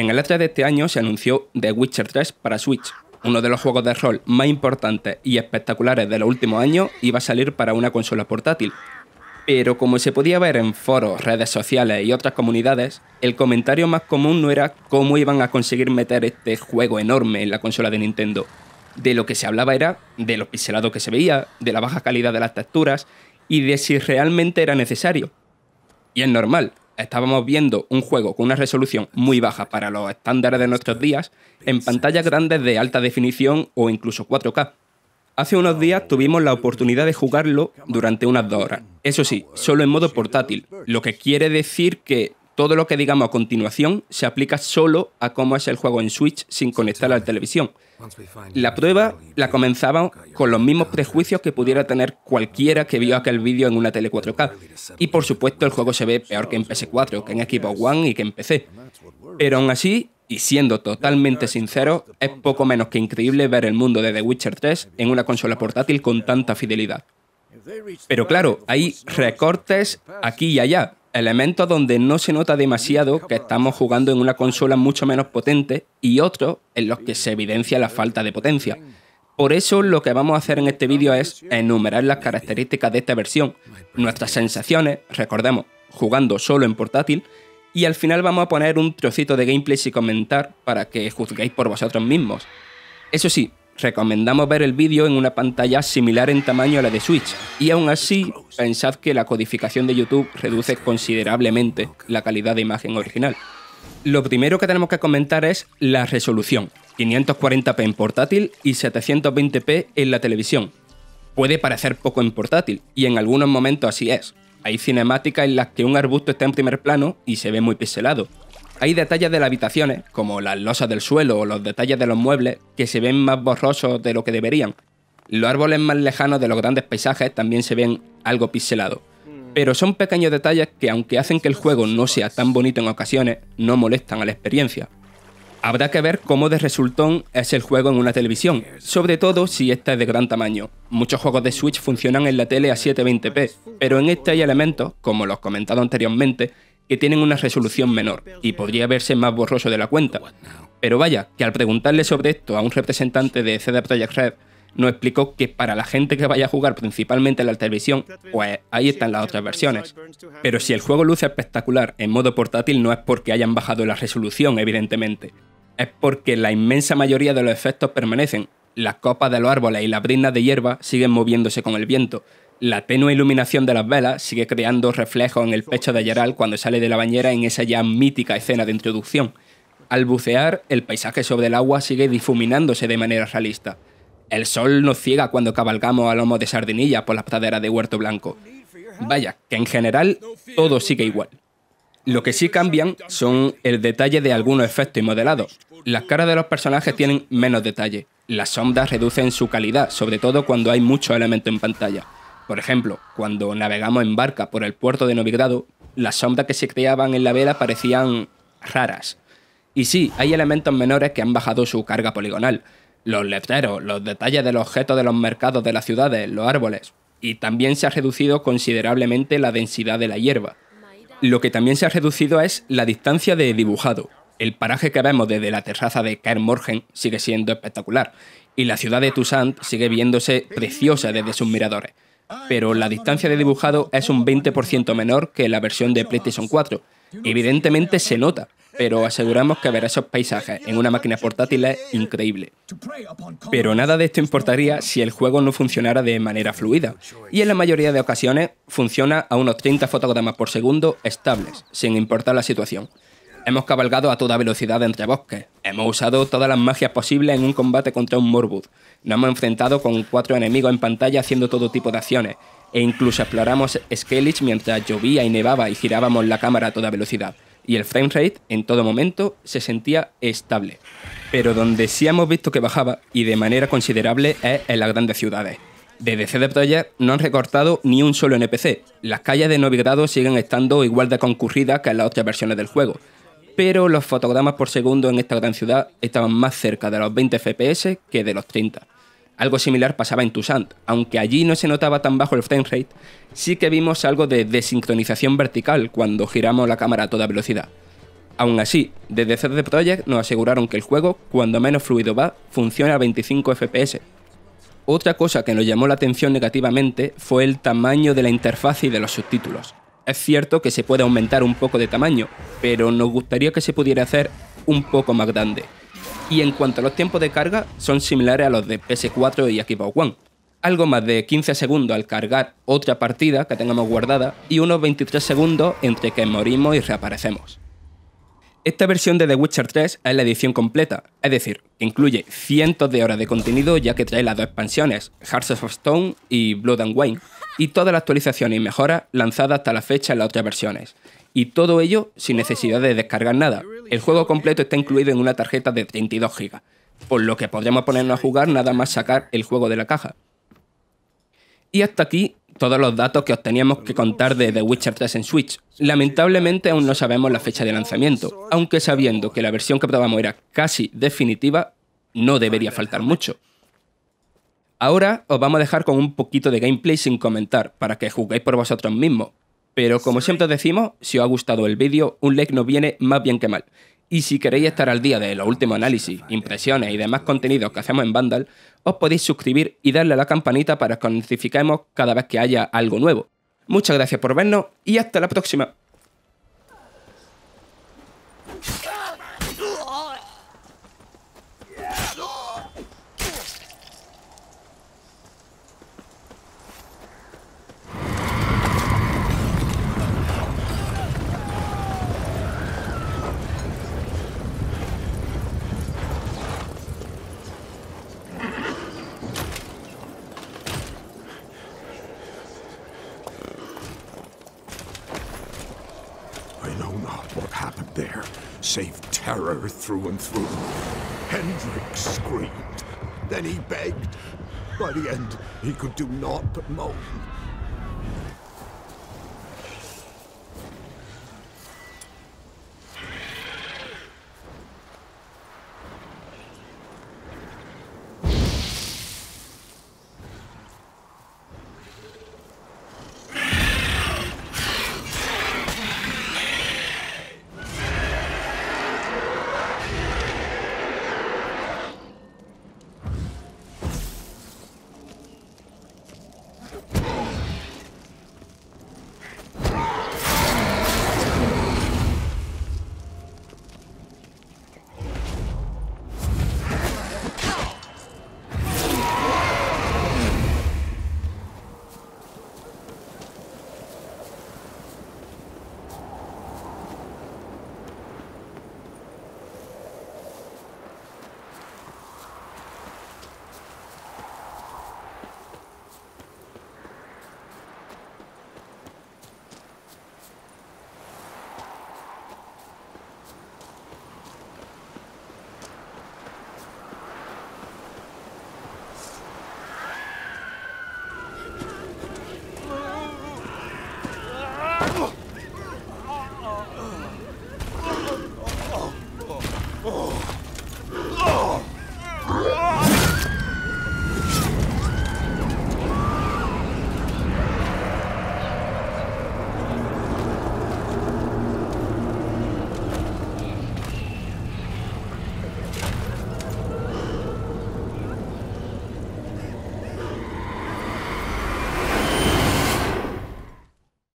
En el E3 de este año se anunció The Witcher 3 para Switch, uno de los juegos de rol más importantes y espectaculares de los últimos años, iba a salir para una consola portátil. Pero como se podía ver en foros, redes sociales y otras comunidades, el comentario más común no era cómo iban a conseguir meter este juego enorme en la consola de Nintendo. De lo que se hablaba era de los pixelados que se veía, de la baja calidad de las texturas y de si realmente era necesario. Y es normal, estábamos viendo un juego con una resolución muy baja para los estándares de nuestros días en pantallas grandes de alta definición o incluso 4K. Hace unos días tuvimos la oportunidad de jugarlo durante unas dos horas. Eso sí, solo en modo portátil, lo que quiere decir que todo lo que digamos a continuación se aplica solo a cómo es el juego en Switch sin conectar a la televisión. La prueba la comenzaban con los mismos prejuicios que pudiera tener cualquiera que vio aquel vídeo en una tele 4K. Y por supuesto el juego se ve peor que en PS4, que en Xbox One y que en PC. Pero aún así, y siendo totalmente sincero, es poco menos que increíble ver el mundo de The Witcher 3 en una consola portátil con tanta fidelidad. Pero claro, hay recortes aquí y allá, elementos donde no se nota demasiado que estamos jugando en una consola mucho menos potente y otros en los que se evidencia la falta de potencia. Por eso lo que vamos a hacer en este vídeo es enumerar las características de esta versión, nuestras sensaciones, recordemos, jugando solo en portátil, y al final vamos a poner un trocito de gameplay y comentar para que juzguéis por vosotros mismos. Eso sí, recomendamos ver el vídeo en una pantalla similar en tamaño a la de Switch. Y aún así, pensad que la codificación de YouTube reduce considerablemente la calidad de imagen original. Lo primero que tenemos que comentar es la resolución. 540p en portátil y 720p en la televisión. Puede parecer poco en portátil, y en algunos momentos así es. Hay cinemáticas en las que un arbusto está en primer plano y se ve muy pixelado, hay detalles de las habitaciones, ¿eh? como las losas del suelo o los detalles de los muebles, que se ven más borrosos de lo que deberían. Los árboles más lejanos de los grandes paisajes también se ven algo pixelados. Mm. Pero son pequeños detalles que, aunque hacen que el juego no sea tan bonito en ocasiones, no molestan a la experiencia. Habrá que ver cómo de resultón es el juego en una televisión, sobre todo si esta es de gran tamaño. Muchos juegos de Switch funcionan en la tele a 720p, pero en este hay elementos, como los comentado anteriormente, que tienen una resolución menor y podría verse más borroso de la cuenta. Pero vaya, que al preguntarle sobre esto a un representante de CD Projekt Red, nos explicó que para la gente que vaya a jugar principalmente en la televisión, pues ahí están las otras versiones. Pero si el juego luce espectacular en modo portátil no es porque hayan bajado la resolución, evidentemente. Es porque la inmensa mayoría de los efectos permanecen. Las copas de los árboles y las brindas de hierba siguen moviéndose con el viento, la tenue iluminación de las velas sigue creando reflejos en el pecho de Gerald cuando sale de la bañera en esa ya mítica escena de introducción. Al bucear, el paisaje sobre el agua sigue difuminándose de manera realista. El sol nos ciega cuando cabalgamos a lomo de sardinilla por las praderas de Huerto Blanco. Vaya, que en general todo sigue igual. Lo que sí cambian son el detalle de algunos efectos y modelados. Las caras de los personajes tienen menos detalle. Las sombras reducen su calidad, sobre todo cuando hay mucho elemento en pantalla por ejemplo, cuando navegamos en barca por el puerto de Novigrado, las sombras que se creaban en la vela parecían raras. Y sí, hay elementos menores que han bajado su carga poligonal. Los letreros, los detalles de los objetos de los mercados de las ciudades, los árboles. Y también se ha reducido considerablemente la densidad de la hierba. Lo que también se ha reducido es la distancia de dibujado. El paraje que vemos desde la terraza de Kermorgen sigue siendo espectacular, y la ciudad de Toussaint sigue viéndose preciosa desde sus miradores pero la distancia de dibujado es un 20% menor que la versión de PlayStation 4. Evidentemente se nota, pero aseguramos que ver esos paisajes en una máquina portátil es increíble. Pero nada de esto importaría si el juego no funcionara de manera fluida, y en la mayoría de ocasiones funciona a unos 30 fotogramas por segundo estables, sin importar la situación. Hemos cabalgado a toda velocidad entre bosques. Hemos usado todas las magias posibles en un combate contra un Morbud. Nos hemos enfrentado con cuatro enemigos en pantalla haciendo todo tipo de acciones. E incluso exploramos Skellige mientras llovía y nevaba y girábamos la cámara a toda velocidad. Y el framerate, en todo momento se sentía estable. Pero donde sí hemos visto que bajaba, y de manera considerable, es en las grandes ciudades. Desde CD Projekt no han recortado ni un solo NPC. Las calles de Novigrado siguen estando igual de concurridas que en las otras versiones del juego pero los fotogramas por segundo en esta gran ciudad estaban más cerca de los 20 FPS que de los 30. Algo similar pasaba en Tucson, aunque allí no se notaba tan bajo el frame rate, sí que vimos algo de desincronización vertical cuando giramos la cámara a toda velocidad. Aún así, desde CD Projekt nos aseguraron que el juego, cuando menos fluido va, funciona a 25 FPS. Otra cosa que nos llamó la atención negativamente fue el tamaño de la interfaz y de los subtítulos. Es cierto que se puede aumentar un poco de tamaño, pero nos gustaría que se pudiera hacer un poco más grande. Y en cuanto a los tiempos de carga, son similares a los de PS4 y Xbox One. Algo más de 15 segundos al cargar otra partida que tengamos guardada y unos 23 segundos entre que morimos y reaparecemos. Esta versión de The Witcher 3 es la edición completa, es decir, incluye cientos de horas de contenido ya que trae las dos expansiones, Hearts of Stone y Blood and Wine, y todas las actualizaciones y mejoras lanzadas hasta la fecha en las otras versiones. Y todo ello sin necesidad de descargar nada. El juego completo está incluido en una tarjeta de 32 GB, por lo que podremos ponernos a jugar nada más sacar el juego de la caja. Y hasta aquí todos los datos que obteníamos que contar de The Witcher 3 en Switch. Lamentablemente aún no sabemos la fecha de lanzamiento, aunque sabiendo que la versión que probamos era casi definitiva, no debería faltar mucho. Ahora os vamos a dejar con un poquito de gameplay sin comentar, para que juguéis por vosotros mismos. Pero como siempre os decimos, si os ha gustado el vídeo, un like nos viene más bien que mal. Y si queréis estar al día de los últimos análisis, impresiones y demás contenidos que hacemos en Vandal, os podéis suscribir y darle a la campanita para que os notifiquemos cada vez que haya algo nuevo. Muchas gracias por vernos y hasta la próxima. I know not what happened there, save terror through and through. Hendrik screamed, then he begged. By the end, he could do naught but moan.